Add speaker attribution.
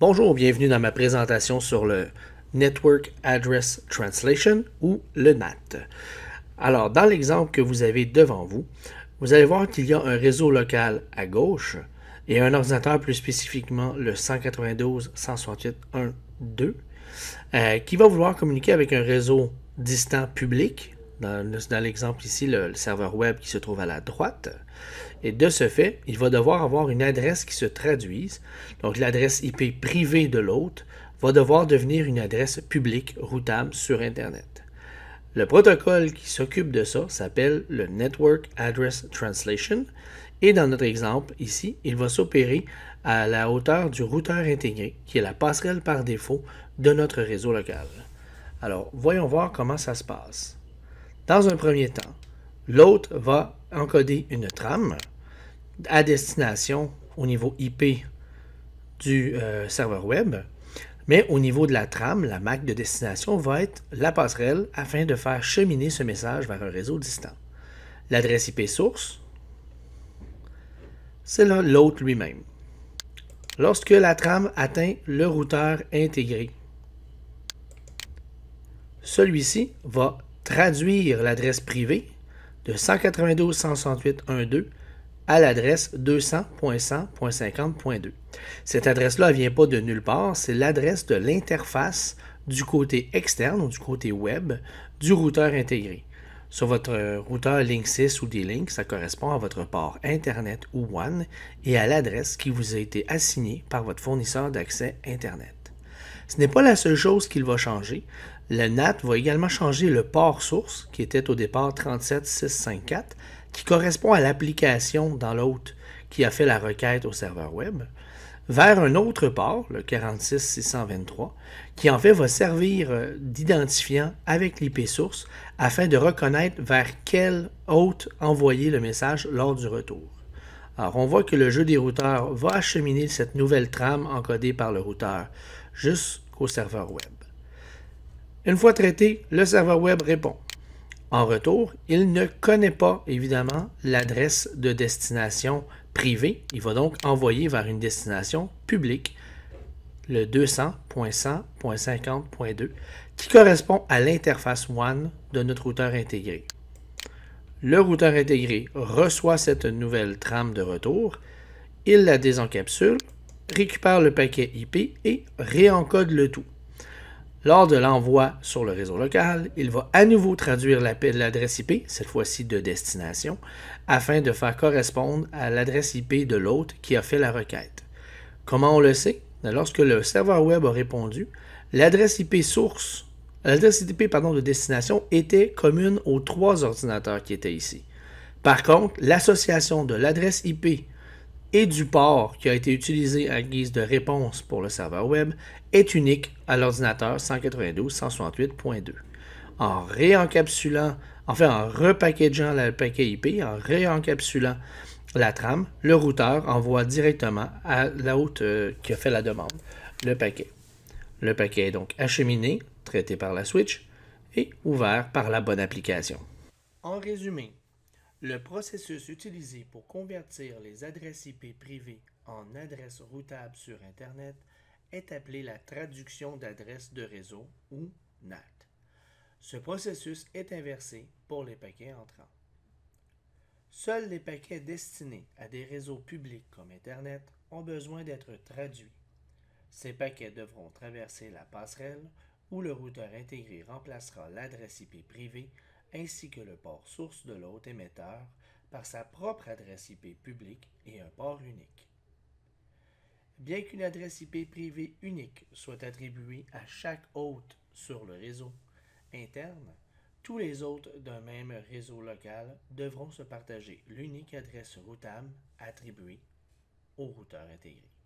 Speaker 1: Bonjour, bienvenue dans ma présentation sur le Network Address Translation ou le NAT. Alors, dans l'exemple que vous avez devant vous, vous allez voir qu'il y a un réseau local à gauche et un ordinateur plus spécifiquement le 192.168.1.2 euh, qui va vouloir communiquer avec un réseau distant public dans, l'exemple ici, le, le, serveur web qui se trouve à la droite. Et de ce fait, il va devoir avoir une adresse qui se traduise. Donc l'adresse IP privée de l'hôte va devoir devenir une adresse publique routable sur Internet. Le protocole qui s'occupe de ça s'appelle le Network Address Translation. Et dans notre exemple ici, il va s'opérer à la hauteur du routeur intégré, qui est la passerelle par défaut de notre réseau local. Alors, voyons voir comment ça se passe dans un premier temps. l'hôte va encoder une trame à destination au niveau IP du euh, serveur web, mais au niveau de la trame, la MAC de destination va être la passerelle afin de faire cheminer ce message vers un réseau distant. L'adresse IP source, c'est l'hôte lui-même. Lorsque la trame atteint le routeur intégré, celui-ci va traduire l'adresse privée de 192.168.1.2 à l'adresse 200.100.50.2. Cette adresse-là ne vient pas de nulle part, c'est l'adresse de l'interface du côté externe ou du côté web du routeur intégré. Sur votre euh, routeur Link 6 ou D-Link, ça correspond à votre port Internet ou WAN et à l'adresse qui vous a été assignée par votre fournisseur d'accès Internet. Ce n'est pas la seule chose qu'il va changer. Le NAT va également changer le port source, qui était au départ 37654, qui correspond à l'application dans l'hôte qui a fait la requête au serveur web, vers un autre port, le 46623, qui en fait va servir euh, d'identifiant avec l'IP source afin de reconnaître vers quel hôte envoyer le message lors du retour. Alors, on voit que le jeu des routeurs va acheminer cette nouvelle trame encodée par le routeur jusqu'au serveur web. Une fois traité, le serveur web répond. En retour, il ne connaît pas évidemment l'adresse de destination privée. Il va donc envoyer vers une destination publique le 200.100.50.2 qui correspond à l'interface WAN de notre routeur intégré. Le routeur intégré reçoit cette nouvelle trame de retour, il la désencapsule récupère le paquet IP et réencode le tout. Lors de l'envoi sur le réseau local, il va à nouveau traduire l'adresse IP, cette fois-ci de destination, afin de faire correspondre à l'adresse IP de l'hôte qui a fait la requête. Comment on le sait ben, Lorsque le serveur web a répondu, l'adresse IP source, l'adresse IP pardon, de destination était commune aux trois ordinateurs qui étaient ici. Par contre, l'association de l'adresse IP et du port qui a été utilisé à guise de réponse pour le serveur web est unique à l'ordinateur 192.168.2. En réencapsulant, enfin en repackageant le paquet IP, en réencapsulant la trame, le routeur envoie directement à l'hôte euh, qui a fait la demande le paquet. Le paquet est donc acheminé, traité par la switch et ouvert par la bonne application. En résumé, le processus utilisé pour convertir les adresses IP privées en adresses routables sur Internet est appelé la traduction d'adresses de réseau ou NAT. Ce processus est inversé pour les paquets entrants. Seuls les paquets destinés à des réseaux publics comme Internet ont besoin d'être traduits. Ces paquets devront traverser la passerelle où le routeur intégré remplacera l'adresse IP privée ainsi que le port source de l'hôte émetteur par sa propre adresse IP publique et un port unique. Bien qu'une adresse IP privée unique soit attribuée à chaque hôte sur le réseau interne, tous les hôtes d'un même réseau local devront se partager l'unique adresse routable attribuée au routeur intégré.